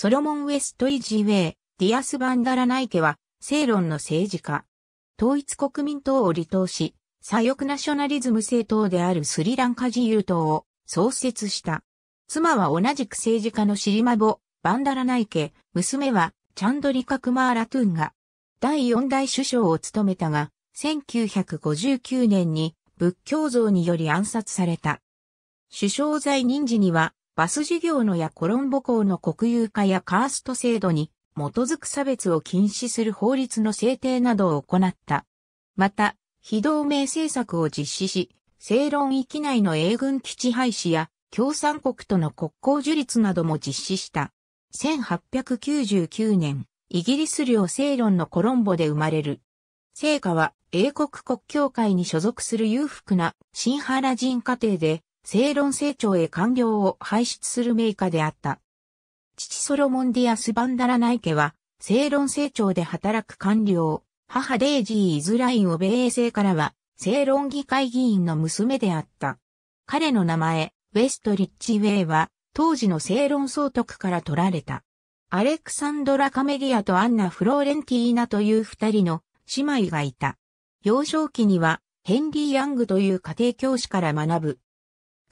ソロモン・ウェスト・イジウェイ、ディアス・バンダラナイケは、正論の政治家。統一国民党を離党し、左翼ナショナリズム政党であるスリランカ自由党を創設した。妻は同じく政治家のシリマボ、バンダラナイケ、娘はチャンドリカ・クマーラトゥンガ。第四代首相を務めたが、1959年に仏教像により暗殺された。首相在任時にはバス事業のやコロンボ校の国有化やカースト制度に基づく差別を禁止する法律の制定などを行った。また、非同盟政策を実施し、正論域内の英軍基地廃止や共産国との国交樹立なども実施した。1899年、イギリス領正論のコロンボで生まれる。成果は英国国教会に所属する裕福な新原人家庭で正論成長へ官僚を輩出する名家であった。父ソロモンディアス・バンダラナイケは、正論成長で働く官僚、母デイジー・イズライン・オベ衛星からは、正論議会議員の娘であった。彼の名前、ウェストリッチ・ウェイは、当時の正論総督から取られた。アレクサンドラ・カメリアとアンナ・フローレンティーナという二人の姉妹がいた。幼少期には、ヘンリー・ヤングという家庭教師から学ぶ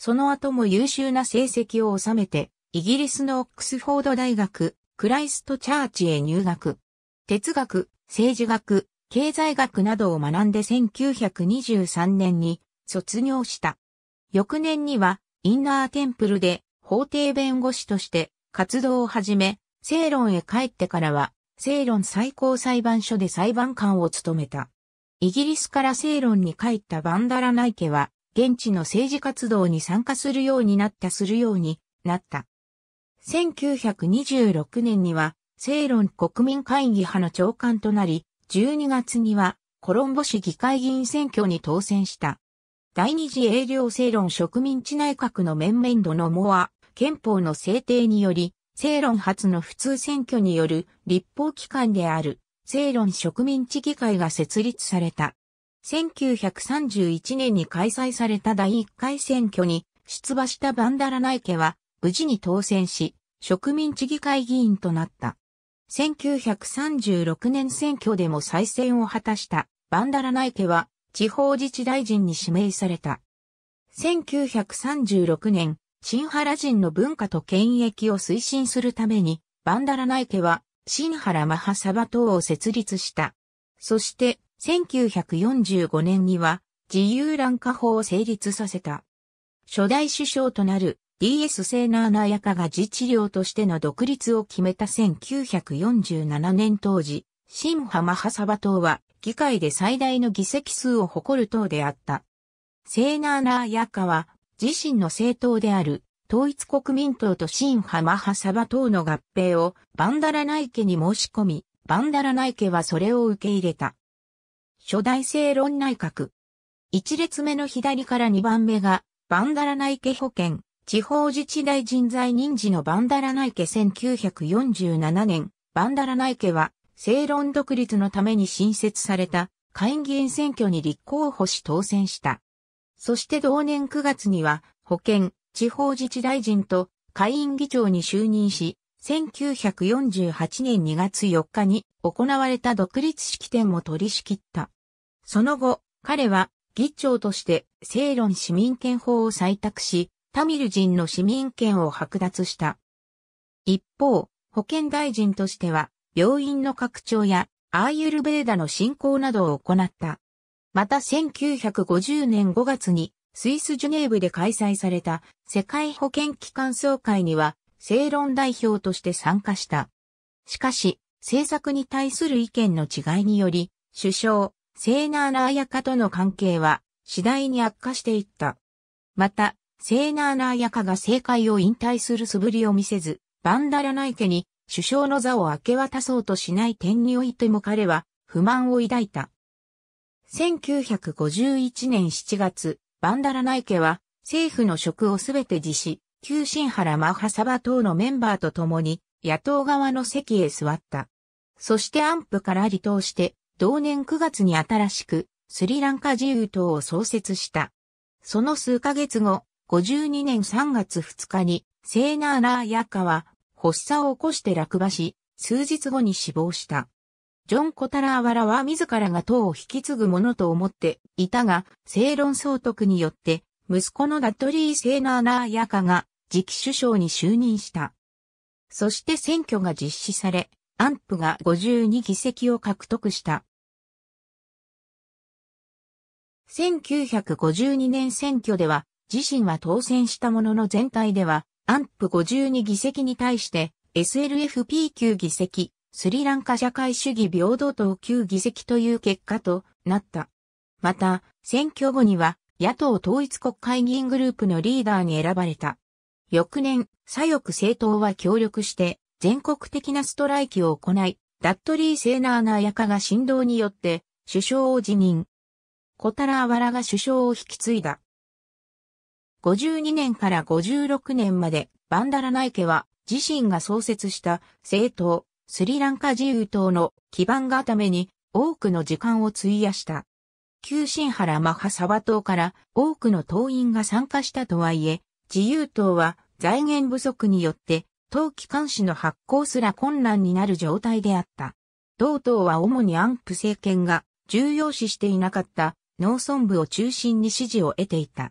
その後も優秀な成績を収めて、イギリスのオックスフォード大学、クライストチャーチへ入学。哲学、政治学、経済学などを学んで1923年に卒業した。翌年には、インナーテンプルで法廷弁護士として活動を始め、正論へ帰ってからは、正論最高裁判所で裁判官を務めた。イギリスから正論に帰ったバンダラナイケは、現地の政治活動に参加するようになったするようになった。1926年には、正論国民会議派の長官となり、12月には、コロンボ市議会議員選挙に当選した。第二次英領正論植民地内閣の面々度のモア、憲法の制定により、正論初の普通選挙による立法機関である、正論植民地議会が設立された。1931年に開催された第1回選挙に出馬したバンダラナイケは無事に当選し、植民地議会議員となった。1936年選挙でも再選を果たしたバンダラナイケは地方自治大臣に指名された。1936年、新原人の文化と権益を推進するために、バンダラナイケは、新原マハサバ党を設立した。そして、1945年には自由乱化法を成立させた。初代首相となる DS セーナーナヤカが自治領としての独立を決めた1947年当時、新浜ハハサバ党は議会で最大の議席数を誇る党であった。セーナーナーヤカは自身の政党である統一国民党と新浜ハサバ党の合併をバンダラナイ家に申し込み、バンダラナイ家はそれを受け入れた。初代正論内閣。一列目の左から二番目が、バンダラ内家保険、地方自治大人材任事のバンダラ内家1947年、バンダラ内家は、正論独立のために新設された、会議員選挙に立候補し当選した。そして同年9月には、保健、地方自治大臣と会員議長に就任し、1948年2月4日に行われた独立式典も取り仕切った。その後、彼は議長として正論市民権法を採択し、タミル人の市民権を剥奪した。一方、保健大臣としては、病院の拡張やアーユルベーダの振興などを行った。また1950年5月にスイスジュネーブで開催された世界保健機関総会には正論代表として参加した。しかし、政策に対する意見の違いにより、首相、セーナーナーヤカとの関係は次第に悪化していった。また、セーナーナーヤカが政界を引退する素振りを見せず、バンダラナイケに首相の座を明け渡そうとしない点においても彼は不満を抱いた。1951年7月、バンダラナイケは政府の職をすべて辞し、旧新原マハサバ等のメンバーと共に野党側の席へ座った。そして安府から離党して同年9月に新しくスリランカ自由党を創設した。その数ヶ月後、52年3月2日にセーナーラーヤカは発作を起こして落馬し、数日後に死亡した。ジョン・コタラーワラは自らが党を引き継ぐものと思っていたが、正論総督によって、息子のダトリー・セーナーラーヤカが次期首相に就任した。そして選挙が実施され、アンプが52議席を獲得した。1952年選挙では、自身は当選したものの全体では、アンプ52議席に対して、SLFP 9議席、スリランカ社会主義平等党9議席という結果となった。また、選挙後には、野党統一国会議員グループのリーダーに選ばれた。翌年、左翼政党は協力して、全国的なストライキを行い、ダットリー・セーナーナーヤカが振動によって、首相を辞任。小太郎あわらが首相を引き継いだ。52年から56年までバンダラナイケは自身が創設した政党スリランカ自由党の基盤がために多くの時間を費やした。旧新原マハサバ党から多くの党員が参加したとはいえ、自由党は財源不足によって党機関紙の発行すら困難になる状態であった。同党は主に安プ政権が重要視していなかった農村部を中心に支持を得ていた。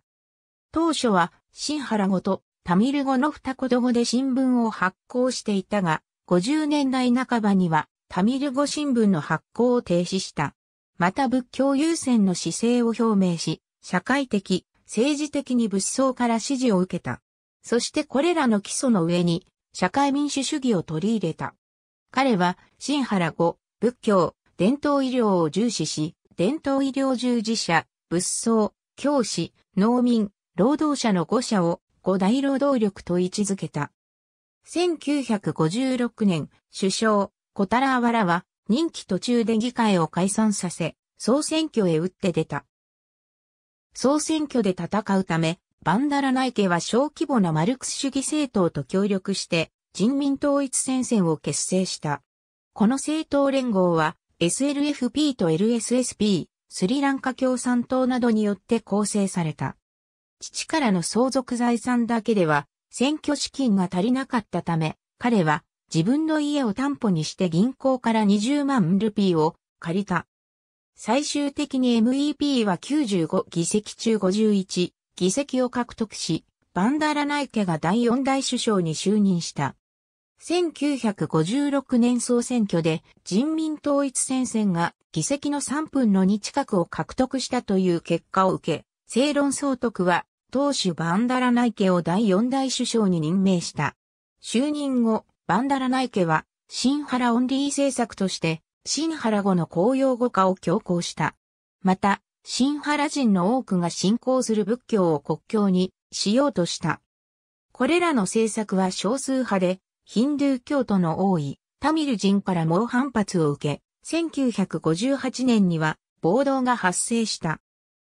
当初は、新原語とタミル語の二言語で新聞を発行していたが、50年代半ばにはタミル語新聞の発行を停止した。また仏教優先の姿勢を表明し、社会的、政治的に仏僧から支持を受けた。そしてこれらの基礎の上に、社会民主主義を取り入れた。彼は、新原語、仏教、伝統医療を重視し、伝統医療従事者、仏僧、教師、農民、労働者の5者を5大労働力と位置づけた。1956年、首相、小田原は、任期途中で議会を解散させ、総選挙へ打って出た。総選挙で戦うため、バンダラナイケは小規模なマルクス主義政党と協力して、人民統一戦線を結成した。この政党連合は、SLFP と LSSP、スリランカ共産党などによって構成された。父からの相続財産だけでは選挙資金が足りなかったため、彼は自分の家を担保にして銀行から20万ルピーを借りた。最終的に MEP は95議席中51議席を獲得し、バンダラナイケが第4代首相に就任した。1956年総選挙で人民統一戦線が議席の3分の2近くを獲得したという結果を受け、正論総督は当主バンダラナイケを第4代首相に任命した。就任後、バンダラナイケは新原オンリー政策として新原語の公用語化を強行した。また、新原人の多くが信仰する仏教を国境にしようとした。これらの政策は少数派でヒンドゥー教徒の多いタミル人から猛反発を受け、1958年には暴動が発生した。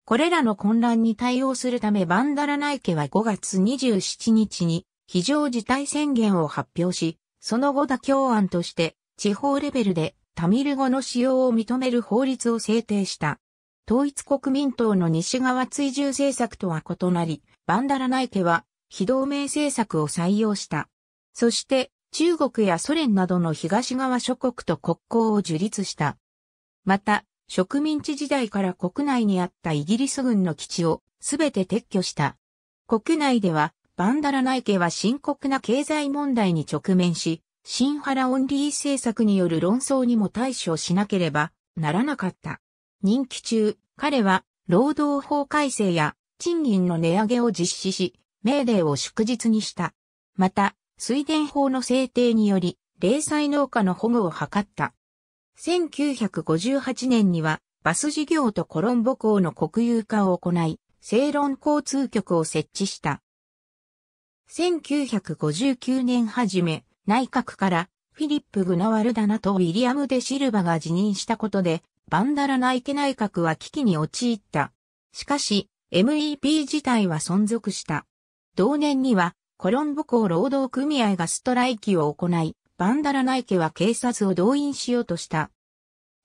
これらの混乱に対応するためバンダラナイケは5月27日に非常事態宣言を発表し、その後妥協案として地方レベルでタミル語の使用を認める法律を制定した。統一国民党の西側追従政策とは異なり、バンダラナイケは非同盟政策を採用した。そして、中国やソ連などの東側諸国と国交を樹立した。また、植民地時代から国内にあったイギリス軍の基地をすべて撤去した。国内では、バンダラ内家は深刻な経済問題に直面し、新原オンリー政策による論争にも対処しなければならなかった。任期中、彼は労働法改正や賃金の値上げを実施し、命令を祝日にした。また、水田法の制定により、零細農家の保護を図った。1958年には、バス事業とコロンボ港の国有化を行い、正論交通局を設置した。1959年初め、内閣からフィリップ・グナワルダナとウィリアム・デ・シルバが辞任したことで、バンダラナイケ内閣は危機に陥った。しかし、MEP 自体は存続した。同年には、コロンボ港労働組合がストライキを行い、バンダラナイケは警察を動員しようとした。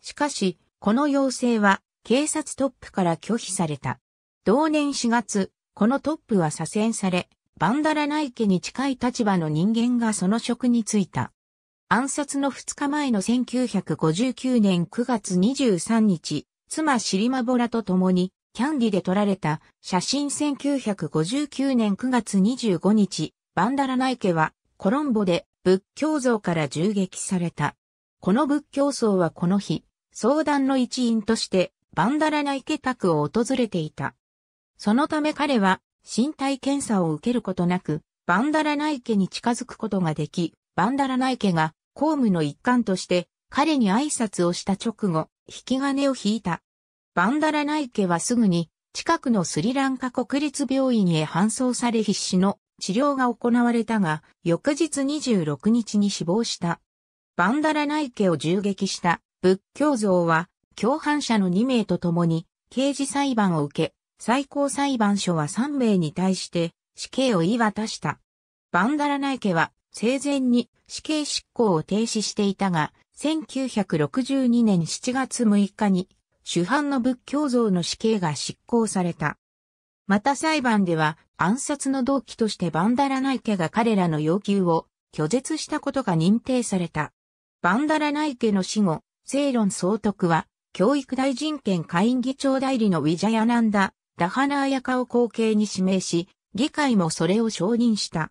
しかし、この要請は警察トップから拒否された。同年4月、このトップは左遷され、バンダラナイケに近い立場の人間がその職に就いた。暗殺の2日前の1959年9月23日、妻シリマボラと共にキャンディで撮られた写真1959年9月25日、バンダラナイケはコロンボで仏教像から銃撃された。この仏教僧はこの日、相談の一員としてバンダラナイケ宅を訪れていた。そのため彼は身体検査を受けることなく、バンダラナイケに近づくことができ、バンダラナイケが公務の一環として彼に挨拶をした直後、引き金を引いた。バンダラナイケはすぐに近くのスリランカ国立病院へ搬送され必死の治療が行われたが、翌日26日に死亡した。バンダラナイケを銃撃した仏教像は、共犯者の2名と共に刑事裁判を受け、最高裁判所は3名に対して死刑を言い渡した。バンダラナイケは生前に死刑執行を停止していたが、1962年7月6日に主犯の仏教像の死刑が執行された。また裁判では暗殺の動機としてバンダラナイケが彼らの要求を拒絶したことが認定された。バンダラナイケの死後、セイロン総督は教育大臣権下院議長代理のウィジャヤナンダ、ダハナーヤカを後継に指名し、議会もそれを承認した。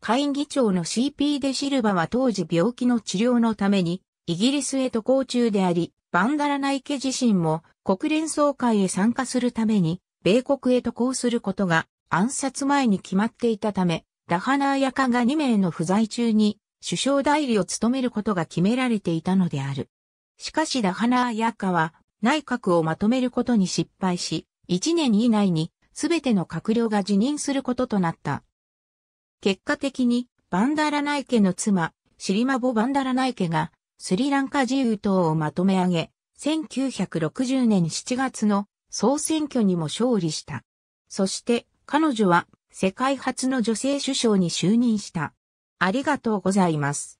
下院議長の CP デシルバは当時病気の治療のためにイギリスへ渡航中であり、バンダラナイケ自身も国連総会へ参加するために、米国へ渡航することが暗殺前に決まっていたため、ダハナーヤカが2名の不在中に首相代理を務めることが決められていたのである。しかしダハナーヤカは内閣をまとめることに失敗し、1年以内に全ての閣僚が辞任することとなった。結果的にバンダラナイケの妻、シリマボ・バンダラナイケがスリランカ自由党をまとめ上げ、1960年7月の総選挙にも勝利した。そして彼女は世界初の女性首相に就任した。ありがとうございます。